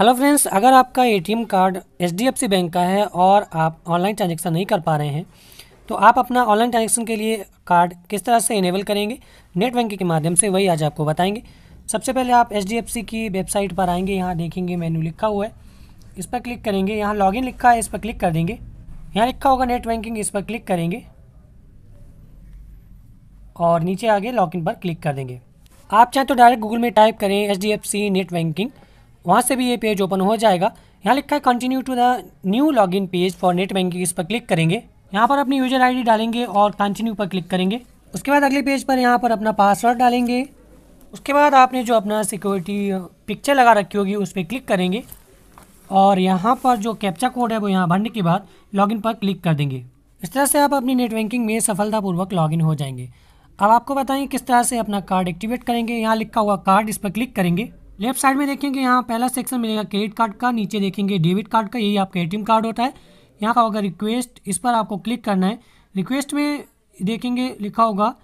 hello friends अगर आपका ATM card HDFC bank का है और आप ऑनलाइन ट्रांजेक्शन नहीं कर पा रहे हैं तो आप अपना ऑनलाइन ट्रांजेक्शन के लिए कार्ड किस तरह से इनेबल करेंगे नेट बैंकिंग के माध्यम से वही आज आपको बताएंगे सबसे पहले आप एच की वेबसाइट पर आएंगे यहाँ देखेंगे मेन्यू लिखा हुआ है इस पर क्लिक करेंगे यहाँ लॉगिन लिखा है इस पर क्लिक कर देंगे यहाँ लिखा होगा नेट बैंकिंग इस पर क्लिक करेंगे और नीचे आगे लॉगिन पर क्लिक कर देंगे आप चाहें तो डायरेक्ट गूगल में टाइप करें एच नेट बैंकिंग वहाँ से भी ये पेज ओपन हो जाएगा यहाँ लिखा है continue to the new login page for net banking इस पर क्लिक करेंगे यहाँ पर अपनी यूजर आईडी डालेंगे और कंटिन्यू पर क्लिक करेंगे उसके बाद अगले पेज पर यहाँ पर अपना पासवर्ड डालेंगे उसके बाद आपने जो अपना सिक्योरिटी पिक्चर लगा रखी होगी उस पर क्लिक करेंगे और यहाँ पर जो कैप्चा कोड है वो यहाँ भरने के बाद लॉगिन पर क्लिक कर देंगे इस तरह से आप अपनी नेट बैंकिंग में सफलतापूर्वक लॉगिन हो जाएंगे अब आपको बताएं किस तरह से अपना कार्ड एक्टिवेट करेंगे यहाँ लिखा हुआ कार्ड इस पर क्लिक करेंगे लेफ्ट साइड में देखेंगे यहाँ पहला सेक्शन मिलेगा क्रेडिट कार्ड का नीचे देखेंगे डेबिट कार्ड का यही आपका ए कार्ड होता है यहाँ का होगा रिक्वेस्ट इस पर आपको क्लिक करना है रिक्वेस्ट में देखेंगे लिखा होगा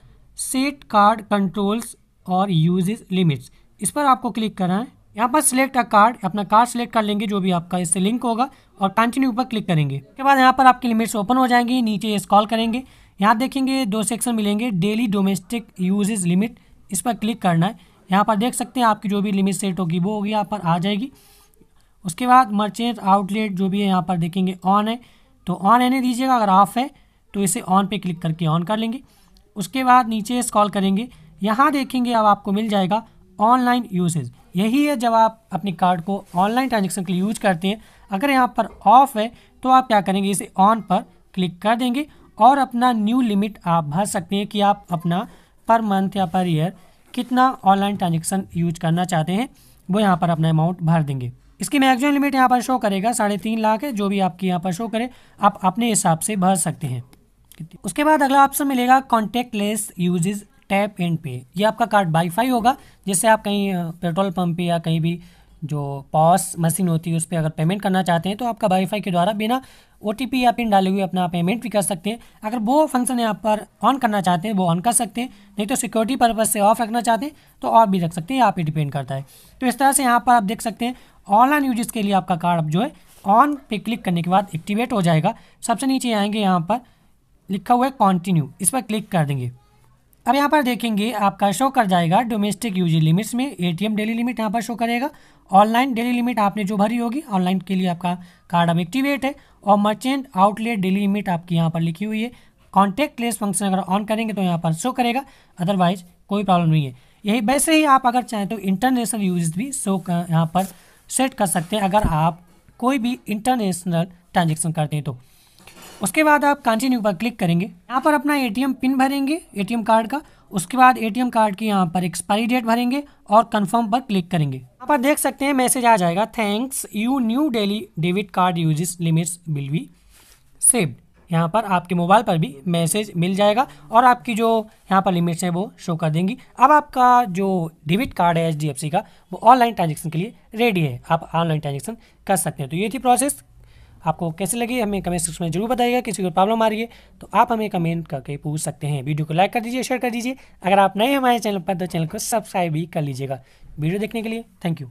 सेट कार्ड कंट्रोल्स और यूजेज लिमिट्स इस पर आपको क्लिक करना है यहाँ पर सिलेक्ट अ कार्ड अपना कार्ड सेलेक्ट कर लेंगे जो भी आपका इससे लिंक होगा और कंटिन्यू पर क्लिक करेंगे उसके बाद यहाँ पर आपकी लिमिट्स ओपन हो जाएंगी नीचे स्कॉल करेंगे यहाँ देखेंगे दो सेक्शन मिलेंगे डेली डोमेस्टिक यूजेज लिमिट इस पर क्लिक करना है यहाँ पर देख सकते हैं आपकी जो भी लिमिट सेट होगी वो होगी यहाँ पर आ जाएगी उसके बाद मर्चेंट आउटलेट जो भी है यहाँ पर देखेंगे ऑन है तो ऑन रहने दीजिएगा अगर ऑफ है तो इसे ऑन पे क्लिक करके ऑन कर लेंगे उसके बाद नीचे स्कॉल करेंगे यहाँ देखेंगे अब आपको मिल जाएगा ऑनलाइन यूसेज यही है जब आप अपने कार्ड को ऑनलाइन ट्रांजेक्शन के लिए यूज करते हैं अगर यहाँ पर ऑफ है तो आप क्या करेंगे इसे ऑन पर क्लिक कर देंगे और अपना न्यू लिमिट आप भर सकते हैं कि आप अपना पर मंथ या पर ईयर कितना ऑनलाइन ट्रांजेक्शन यूज करना चाहते हैं वो यहाँ पर अपना अमाउंट भर देंगे इसकी मैक्सिमम लिमिट यहाँ पर शो करेगा साढ़े तीन लाख है जो भी आपकी यहाँ पर शो करे आप अपने हिसाब से भर सकते हैं उसके बाद अगला ऑप्शन मिलेगा contactless usages tap and pay ये आपका कार्ड वाईफाई होगा जिससे आप कहीं पेट्रोल पंप पे या कहीं भी जो पॉस मशीन होती है उस पर अगर पेमेंट करना चाहते हैं तो आपका वाईफाई के द्वारा बिना ओ या पिन डाले हुए अपना पेमेंट भी कर सकते हैं अगर वो फंक्शन यहाँ पर ऑन करना चाहते हैं वो ऑन कर सकते हैं नहीं तो सिक्योरिटी पर्पज़ से ऑफ रखना चाहते हैं तो ऑफ भी रख सकते हैं यहाँ पर डिपेंड करता है तो इस तरह से यहाँ पर आप देख सकते हैं ऑनलाइन यूजेस के लिए आपका कार्ड अब जो है ऑन पे क्लिक करने के बाद एक्टिवेट हो जाएगा सबसे नीचे आएंगे यहाँ पर लिखा हुआ है कॉन्टिन्यू इस पर क्लिक कर देंगे अब यहाँ पर देखेंगे आपका शो कर जाएगा डोमेस्टिक यूज लिमिट्स में एटीएम डेली लिमिट यहाँ पर शो करेगा ऑनलाइन डेली लिमिट आपने जो भरी होगी ऑनलाइन के लिए आपका कार्ड अब एक्टिवेट है और मर्चेंट आउटलेट डेली लिमिट आपकी यहाँ पर लिखी हुई है कॉन्टैक्ट लेस फंक्शन अगर ऑन करेंगे तो यहाँ पर शो करेगा अदरवाइज कोई प्रॉब्लम नहीं है यही वैसे ही आप अगर चाहें तो इंटरनेशनल यूज भी शो यहाँ पर सेट कर सकते हैं अगर आप कोई भी इंटरनेशनल ट्रांजेक्शन करते हैं तो उसके बाद आप कंटिन्यू पर क्लिक करेंगे यहाँ पर अपना एटीएम पिन भरेंगे एटीएम कार्ड का उसके बाद एटीएम कार्ड की यहाँ पर एक्सपायरी डेट भरेंगे और कंफर्म पर क्लिक करेंगे यहाँ पर देख सकते हैं मैसेज आ जाएगा thanks you new daily debit card usages limits will be saved यहाँ पर आपके मोबाइल पर भी मैसेज मिल जाएगा और आपकी जो यहाँ पर लिमिट्स है वो शो कर देंगी अब आपका जो डेबिट कार्ड है एच का वो ऑनलाइन ट्रांजेक्शन के लिए रेडी है आप ऑनलाइन ट्रांजेक्शन कर सकते हैं तो ये थी प्रोसेस आपको कैसे लगी हमें कमेंट सेक्शन में जरूर बताइएगा किसी को प्रॉब्लम आ रही है तो आप हमें कमेंट करके पूछ सकते हैं वीडियो को लाइक कर दीजिए शेयर कर दीजिए अगर आप नए हमारे चैनल पर तो चैनल को सब्सक्राइब भी कर लीजिएगा वीडियो देखने के लिए थैंक यू